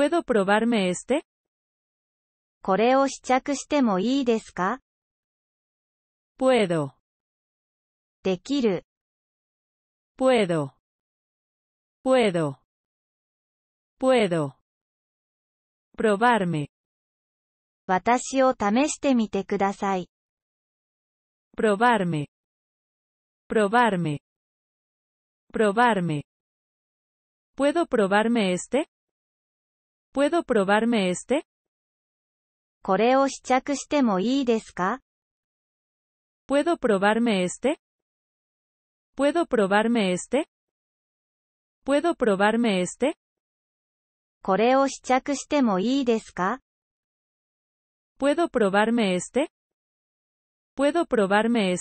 ¿Puedo probarme este? これを試着してもいいですか Puedo. quiero. Puedo. Puedo. Puedo. Probarme. Probarme. Probarme. Probarme. ¿Puedo probarme este? Este? ¿Puedo probarme este? ¿Puedo probarme este? ¿Puedo probarme este? ¿Puedo probarme este? ¿Puedo probarme este? ¿Puedo probarme este? ¿Puedo probarme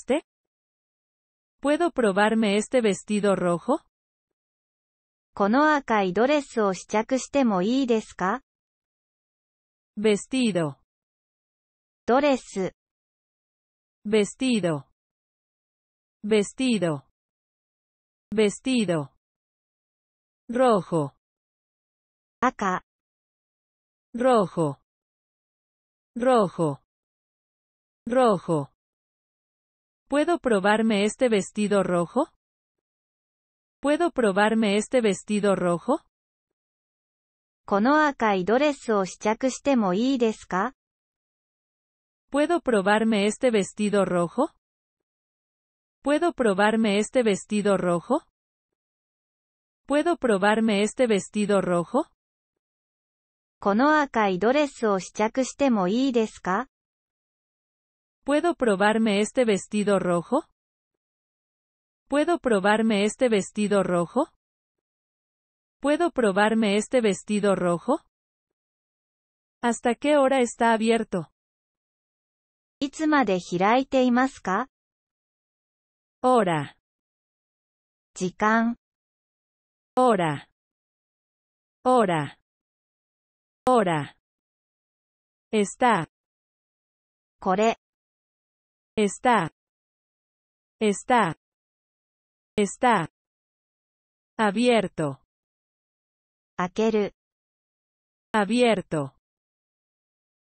este? ¿Puedo probarme este vestido rojo? この赤いドレスを試着してもいいですか Vestido. Vestido. Vestido. vestido Rojo. rojo Rojo. Rojo. ¿Puedo probarme este vestido rojo? ¿Puedo probarme este vestido rojo? この赤いドレスを試着してもいいですか ¿Puedo probarme este vestido rojo? ¿Puedo probarme este vestido rojo? ¿Puedo probarme este vestido rojo? ¿Puedo probarme este vestido rojo? ¿Puedo probarme este vestido rojo? ¿Puedo probarme este vestido rojo? ¿Hasta qué hora está abierto? いつまで開いていますか hora, abierto? hora, hora. Hora. Está, Está. está, Está. Abierto. Akeru. Abierto.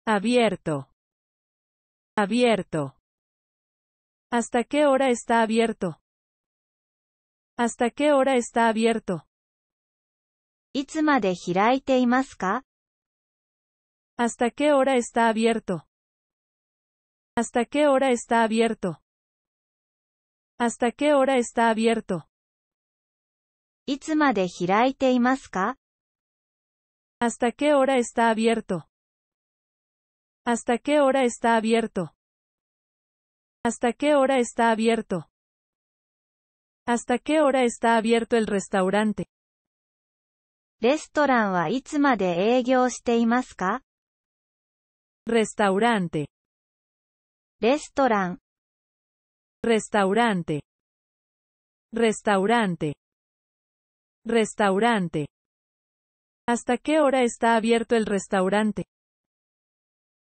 Abierto. Abierto. ¿Hasta qué hora está abierto? ¿Hasta qué hora está abierto? ¿Hasta qué hora está abierto? ¿Hasta qué hora está abierto? ¿Hasta qué hora está abierto? ¿Hasta qué hora está abierto? ¿Hasta qué hora está abierto? ¿Hasta qué hora está abierto? ¿Hasta qué hora está abierto el restaurante? ¿Restaurante? Restaurante restaurante, restaurante, restaurante. ¿Hasta qué hora está abierto el restaurante?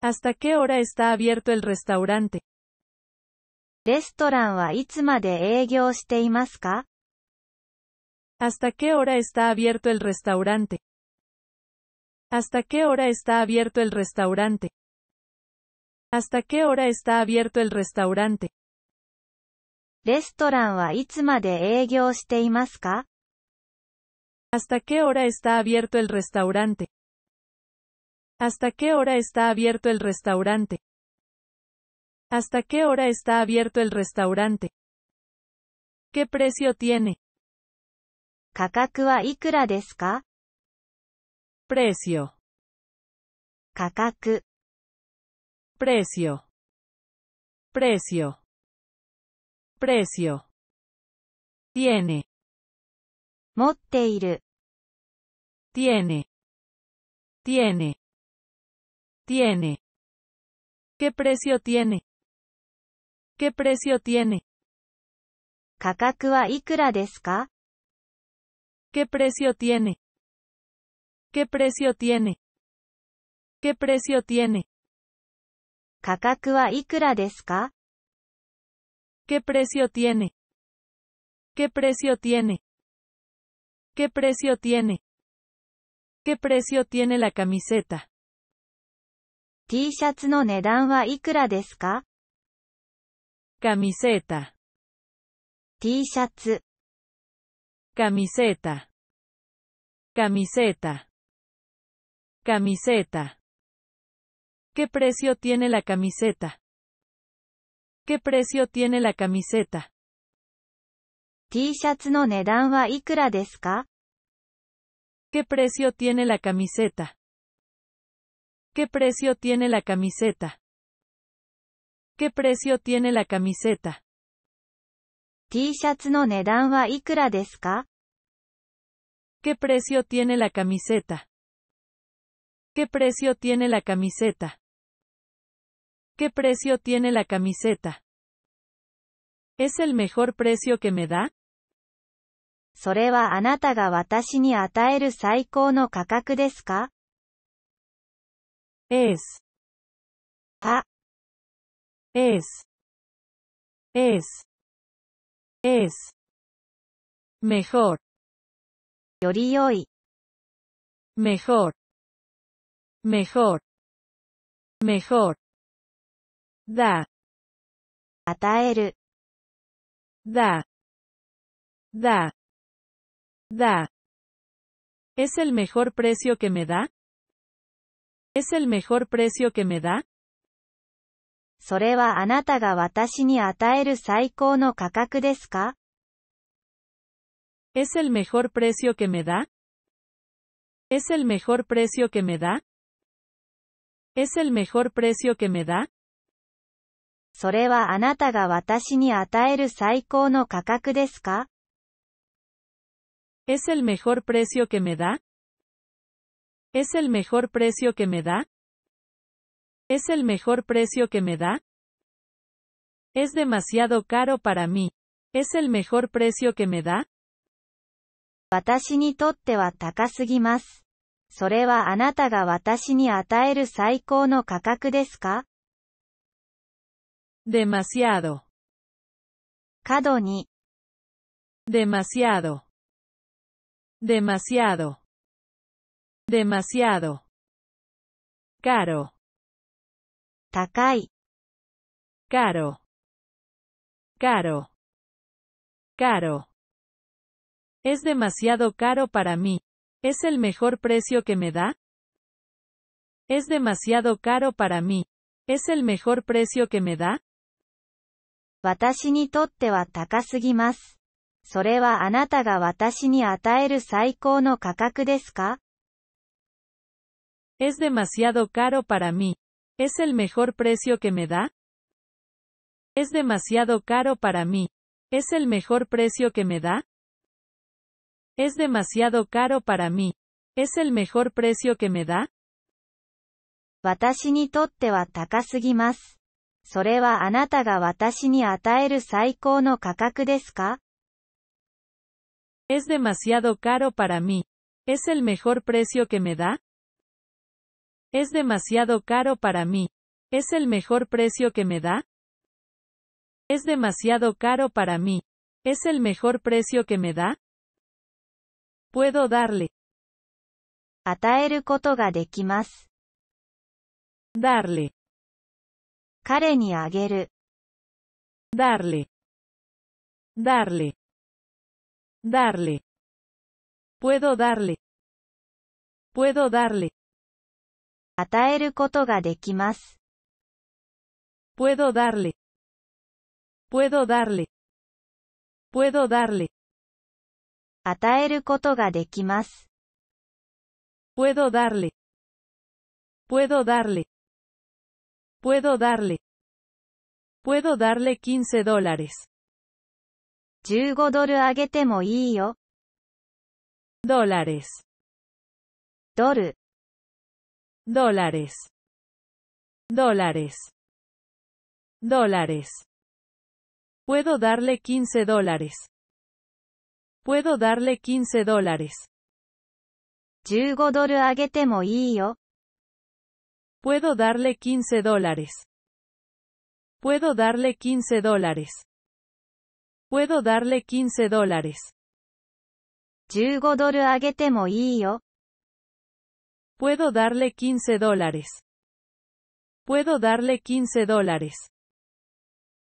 ¿Hasta qué hora está abierto el restaurante? レストランはいつまで営業していますか ¿Hasta qué hora está abierto el restaurante? ¿Hasta qué hora está abierto el restaurante? ¿Hasta qué hora está abierto el restaurante? レストランはいつまで営業していますか ¿Hasta qué hora está abierto el restaurante? ¿Hasta qué hora está abierto el restaurante? ¿Hasta qué hora está abierto el restaurante? ¿Qué precio tiene? 価格はいくらですか Precio. 価格 Precio. Precio precio. Tiene. 持っている。tiene. tiene. tiene. tiene ¿Qué precio tiene? ¿Qué precio tiene? 価格はいくらですか ¿Qué precio tiene? ¿Qué precio tiene? ¿Qué precio tiene? 価格はいくらですか ¿Qué precio tiene? ¿Qué precio tiene? ¿Qué precio tiene? ¿Qué precio tiene la camiseta? T シャツの値段はいくらですか camiseta T shirts camiseta camiseta camiseta ¿Qué precio tiene la camiseta? ¿Qué precio tiene la camiseta? T ¿Qué precio tiene la camiseta? ¿Qué precio tiene la camiseta? ¿Qué precio tiene la camiseta? T ¿Qué precio tiene la camiseta? ¿Qué precio tiene la camiseta? ¿Qué precio tiene la camiseta? ¿Es el mejor precio que me da? それはあなたが私に与える最高の価格ですか es, あ、es, es, es. Mejor, Mejor. mejor, mejor. Da, da, da, da. ¿Es el mejor precio que me da? ¿Es el mejor precio que me da? それはあなたが私に与える最高の価格ですか ¿Es el mejor precio que me da? ¿Es el mejor precio que me da? ¿Es el mejor precio que me da? それはあなたが私に与える最高の価格ですか ¿Es el mejor precio que me da? ¿Es el mejor precio que me da? ¿Es el mejor precio que me da? Es demasiado caro para mí. ¿Es el mejor precio que me da? 私にとっては高すぎます。それはあなたが私に与える最高の価格ですか demasiado, ni demasiado, demasiado, demasiado caro, Caro. caro, caro. Es demasiado caro para mí. ¿Es el mejor precio que me da? Es demasiado caro para mí. ¿Es el mejor precio que me da? 私にとっては高すぎます。それはあなたが私に与える最高の価格ですか Es demasiado caro para mí. ¿Es el mejor precio que me da? Es demasiado caro para mí. ¿Es el mejor precio que me da? Es demasiado caro para mí. ¿Es el mejor precio que me da? 私にとっては高すぎます。それはあなたが私に与える最高の価格ですか Es demasiado caro para mí. ¿Es el mejor precio que me da? Es demasiado caro para mí. ¿Es el mejor precio que me da? Es demasiado caro para mí. ¿Es el mejor precio que me da? Puedo darle. Darle. Darle, darle, darle. puedo darle, puedo darle. Puedo darle, puedo darle, puedo darle. Puedo darle, puedo darle. Puedo darle. Puedo darle 15 dólares. 15 dólares. ドル、dólares. dólares. dólares. Puedo darle 15 dólares. Puedo darle 15 dólares. 15ドルあげてもいいよ。Puedo darle 15 dólares. Puedo darle 15 dólares. Puedo darle 15 dólares. 15 Puedo darle 15 dólares. Puedo darle 15 dólares.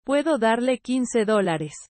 Puedo darle 15 dólares.